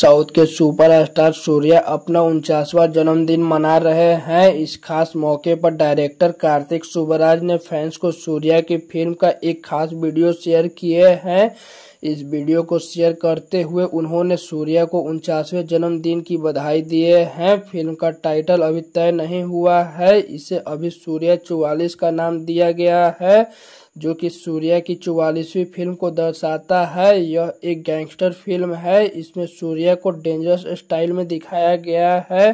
south के superstar Surya अपना उनचासवा जन्मदिन मना रहे हैं इस खास मौके पर डायरेक्टर कार्तिक सुबराज ने फैंस को सूर्या की फिल्म का एक खास वीडियो शेयर किए हैं इस वीडियो को शेयर करते हुए उन्होंने सूर्या को उनचासवें जन्मदिन की बधाई दिए हैं फिल्म का टाइटल अभी तय नहीं हुआ है इसे अभी सूर्या चौवालीस का नाम दिया गया है जो कि सूर्या की चौवालीसवीं फिल्म को दर्शाता है यह एक गैंगस्टर फिल्म है इसमें सूर्या को डेंजरस स्टाइल में दिखाया गया है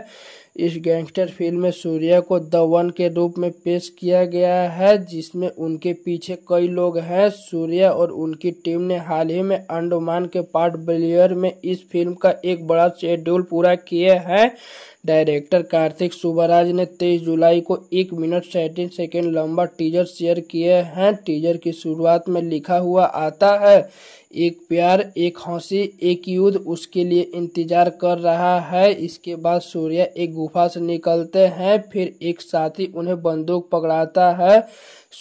इस गैंगस्टर फिल्म में सूर्या को द वन के रूप में पेश किया गया है जिसमें उनके पीछे कई लोग हैं सूर्या और उनकी टीम ने हाल ही में अंडमान के पार्ट ब्लेयर में इस फिल्म का एक बड़ा शेड्यूल पूरा किए है डायरेक्टर कार्तिक सुबराज ने 23 जुलाई को एक मिनट सैंतीस सेकेंड लंबा टीजर शेयर किए हैं टीजर की शुरुआत में लिखा हुआ आता है एक प्यार एक हंसी एक युद्ध उसके लिए इंतजार कर रहा है इसके बाद सूर्या एक गुफा से निकलते हैं फिर एक साथी उन्हें बंदूक पकड़ाता है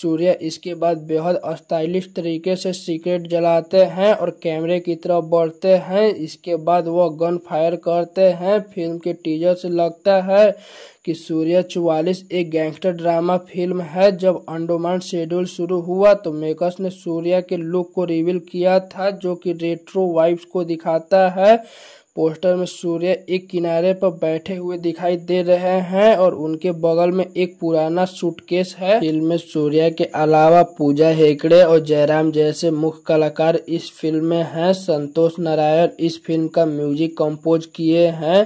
सूर्य इसके बाद बेहद स्टाइलिश तरीके से सिगरेट जलाते हैं और कैमरे की तरफ बढ़ते हैं इसके बाद वह गन फायर करते हैं फिल्म के टीजर से लगता है कि सूर्य चौवालीस एक गैंगस्टर ड्रामा फिल्म है जब अंडोमान शेड्यूल शुरू हुआ तो मेकर्स ने सूर्य के लुक को रिवील किया था जो कि रेट्रो वाइब्स को दिखाता है पोस्टर में सूर्य एक किनारे पर बैठे हुए दिखाई दे रहे हैं और उनके बगल में एक पुराना सूटकेस है फिल्म में सूर्या के अलावा पूजा हेगड़े और जयराम जैसे मुख्य कलाकार इस फिल्म में हैं संतोष नारायण इस फिल्म का म्यूजिक कंपोज किए हैं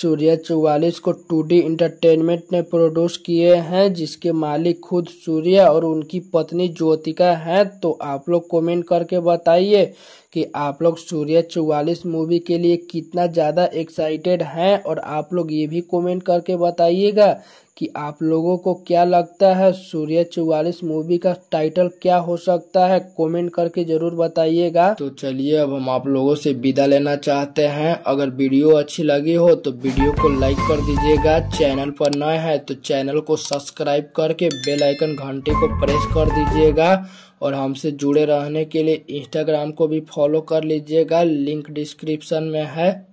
सूर्या चौवालीस को टू डी इंटरटेनमेंट ने प्रोड्यूस किए हैं जिसके मालिक खुद सूर्या और उनकी पत्नी ज्योतिका हैं तो आप लोग कमेंट करके बताइए कि आप लोग सूर्या चौवालीस मूवी के लिए कितना ज़्यादा एक्साइटेड हैं और आप लोग ये भी कमेंट करके बताइएगा कि आप लोगों को क्या लगता है सूर्य चौवालीस मूवी का टाइटल क्या हो सकता है कमेंट करके जरूर बताइएगा तो चलिए अब हम आप लोगों से विदा लेना चाहते हैं अगर वीडियो अच्छी लगी हो तो वीडियो को लाइक कर दीजिएगा चैनल पर नए हैं तो चैनल को सब्सक्राइब करके बेल आइकन घंटे को प्रेस कर दीजिएगा और हमसे जुड़े रहने के लिए इंस्टाग्राम को भी फॉलो कर लीजिएगा लिंक डिस्क्रिप्शन में है